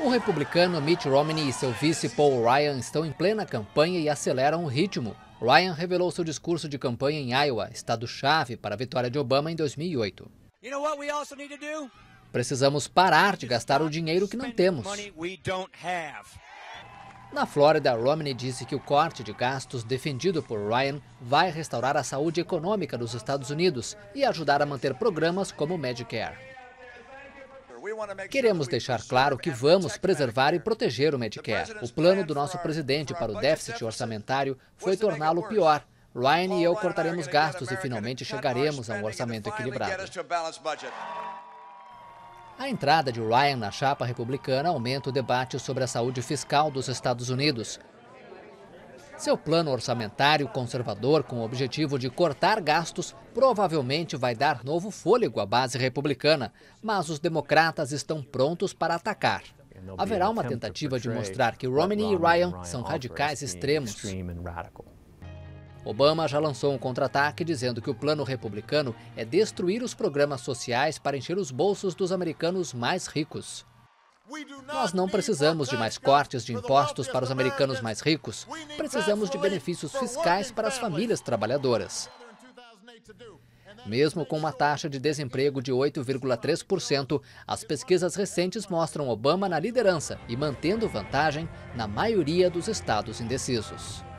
O republicano Mitt Romney e seu vice Paul Ryan estão em plena campanha e aceleram o ritmo. Ryan revelou seu discurso de campanha em Iowa, estado-chave para a vitória de Obama em 2008. Precisamos parar de gastar o dinheiro que não temos. Na Flórida, Romney disse que o corte de gastos defendido por Ryan vai restaurar a saúde econômica dos Estados Unidos e ajudar a manter programas como o Medicare. Queremos deixar claro que vamos preservar e proteger o Medicare. O plano do nosso presidente para o déficit orçamentário foi torná-lo pior. Ryan e eu cortaremos gastos e finalmente chegaremos a um orçamento equilibrado. A entrada de Ryan na chapa republicana aumenta o debate sobre a saúde fiscal dos Estados Unidos. Seu plano orçamentário conservador, com o objetivo de cortar gastos, provavelmente vai dar novo fôlego à base republicana, mas os democratas estão prontos para atacar. Haverá uma tentativa de mostrar que Romney e Ryan são radicais extremos. Obama já lançou um contra-ataque dizendo que o plano republicano é destruir os programas sociais para encher os bolsos dos americanos mais ricos. Nós não precisamos de mais cortes de impostos para os americanos mais ricos. Precisamos de benefícios fiscais para as famílias trabalhadoras. Mesmo com uma taxa de desemprego de 8,3%, as pesquisas recentes mostram Obama na liderança e mantendo vantagem na maioria dos estados indecisos.